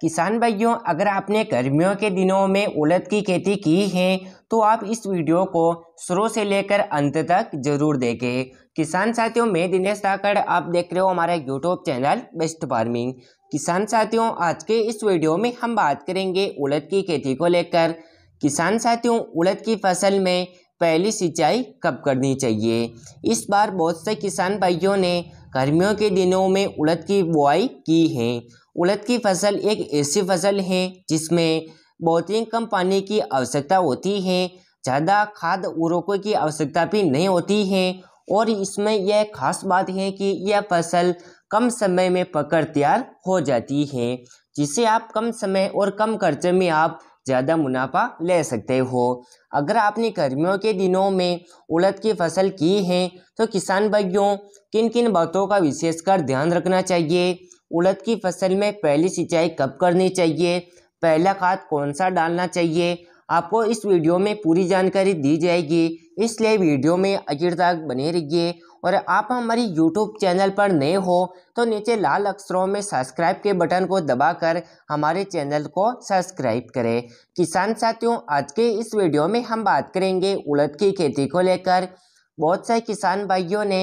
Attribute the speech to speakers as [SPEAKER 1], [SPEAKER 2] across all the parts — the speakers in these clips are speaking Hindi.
[SPEAKER 1] किसान भाइयों अगर आपने गर्मियों के दिनों में उलद की खेती की है तो आप इस वीडियो को शुरू से लेकर अंत तक जरूर देखें किसान साथियों मैं दिनेश ताकड़ आप देख रहे हो हमारा यूट्यूब चैनल बेस्ट फार्मिंग किसान साथियों आज के इस वीडियो में हम बात करेंगे उलद की खेती को लेकर किसान साथियों उलद की फसल में पहली सिंचाई कब करनी चाहिए इस बार बहुत से किसान भाइयों ने गर्मियों के दिनों में उलद की बुआई की है उड़द की फसल एक ऐसी फसल है जिसमें बहुत ही कम पानी की आवश्यकता होती है ज़्यादा खाद उर्वरकों की आवश्यकता भी नहीं होती है और इसमें यह खास बात है कि यह फसल कम समय में पकड़ तैयार हो जाती है जिसे आप कम समय और कम खर्चे में आप ज़्यादा मुनाफा ले सकते हो अगर आपने गर्मियों के दिनों में उड़द की फसल की है तो किसान भाइयों किन किन बातों का विशेषकर ध्यान रखना चाहिए उड़द की फसल में पहली सिंचाई कब करनी चाहिए पहला खाद कौन सा डालना चाहिए आपको इस वीडियो में पूरी जानकारी दी जाएगी इसलिए वीडियो में आखिर तक बने रहिए और आप हमारी यूट्यूब चैनल पर नए हो तो नीचे लाल अक्षरों में सब्सक्राइब के बटन को दबाकर हमारे चैनल को सब्सक्राइब करें किसान साथियों आज के इस वीडियो में हम बात करेंगे उड़द की खेती को लेकर बहुत से किसान भाइयों ने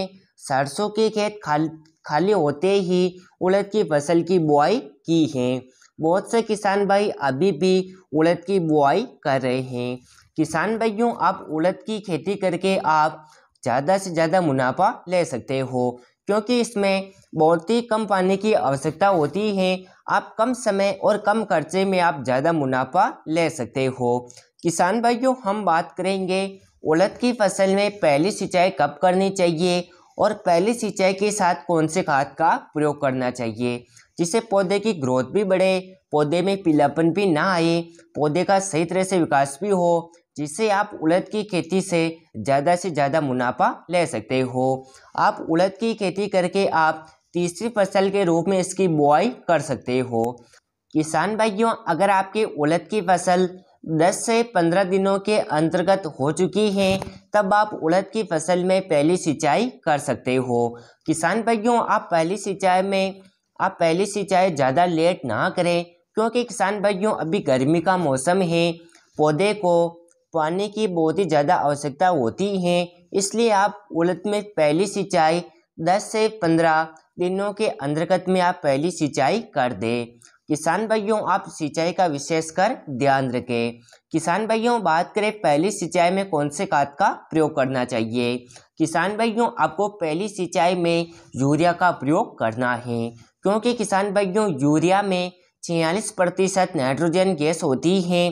[SPEAKER 1] सरसों के खेत खाली खाली होते ही उड़द की फसल की बुआई की है बहुत से किसान भाई अभी भी उड़द की बुआई कर रहे हैं किसान भाइयों आप उड़द की खेती करके आप ज़्यादा से ज़्यादा मुनाफा ले सकते हो क्योंकि इसमें बहुत ही कम पानी की आवश्यकता होती है आप कम समय और कम खर्चे में आप ज़्यादा मुनाफा ले सकते हो किसान भाइयों हम बात करेंगे उड़द की फसल में पहली सिंचाई कब करनी चाहिए और पहली सिंचाई के साथ कौन से खाद का प्रयोग करना चाहिए जिससे पौधे की ग्रोथ भी बढ़े पौधे में पीलापन भी ना आए पौधे का सही तरह से विकास भी हो जिससे आप उड़द की खेती से ज़्यादा से ज़्यादा मुनाफा ले सकते हो आप उड़द की खेती करके आप तीसरी फसल के रूप में इसकी बुआई कर सकते हो किसान भाइयों अगर आपके उड़द की फसल 10 से 15 दिनों के अंतर्गत हो चुकी है तब आप उड़द की फसल में पहली सिंचाई कर सकते हो किसान भाइयों आप पहली सिंचाई में आप पहली सिंचाई ज़्यादा लेट ना करें क्योंकि किसान भाइयों अभी गर्मी का मौसम है पौधे को पानी की बहुत ही ज़्यादा आवश्यकता होती है इसलिए आप उड़द में पहली सिंचाई 10 से 15 दिनों के अंतर्गत में आप पहली सिंचाई कर दें किसान भाइयों आप सिंचाई का विशेषकर ध्यान रखें किसान भाइयों बात करें पहली सिंचाई में कौन से खाद का प्रयोग करना चाहिए किसान भाइयों आपको पहली सिंचाई में यूरिया का प्रयोग करना है क्योंकि किसान भाइयों यूरिया में छियालीस प्रतिशत नाइट्रोजन गैस होती है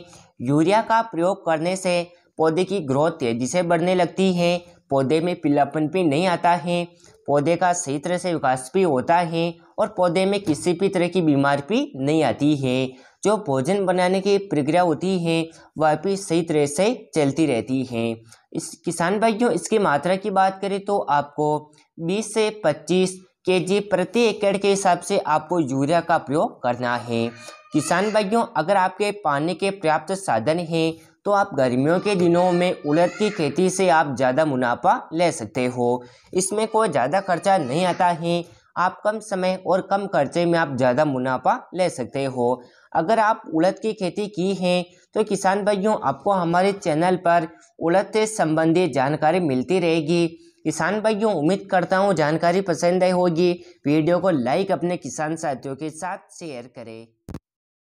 [SPEAKER 1] यूरिया का प्रयोग करने से पौधे की ग्रोथ तेजी से बढ़ने लगती है पौधे में पीलापन भी नहीं आता है पौधे का सही तरह से विकास भी होता है और पौधे में किसी भी तरह की बीमारी भी नहीं आती है जो भोजन बनाने की प्रक्रिया होती है वह भी सही तरह से चलती रहती है इस किसान भाइयों इसकी मात्रा की बात करें तो आपको 20 से 25 जी प्रति एकड़ के हिसाब से आपको यूरिया का प्रयोग करना है किसान भाइयों अगर आपके पानी के पर्याप्त साधन हैं तो आप गर्मियों के दिनों में उड़द की खेती से आप ज़्यादा मुनाफा ले सकते हो इसमें कोई ज़्यादा खर्चा नहीं आता है आप कम समय और कम खर्चे में आप ज़्यादा मुनाफा ले सकते हो अगर आप उड़द की खेती की है तो किसान भाइयों आपको हमारे चैनल पर उड़द से संबंधित जानकारी मिलती रहेगी किसान भाइयों उम्मीद करता हूँ जानकारी पसंद आई होगी वीडियो को लाइक अपने किसान साथियों के साथ शेयर करें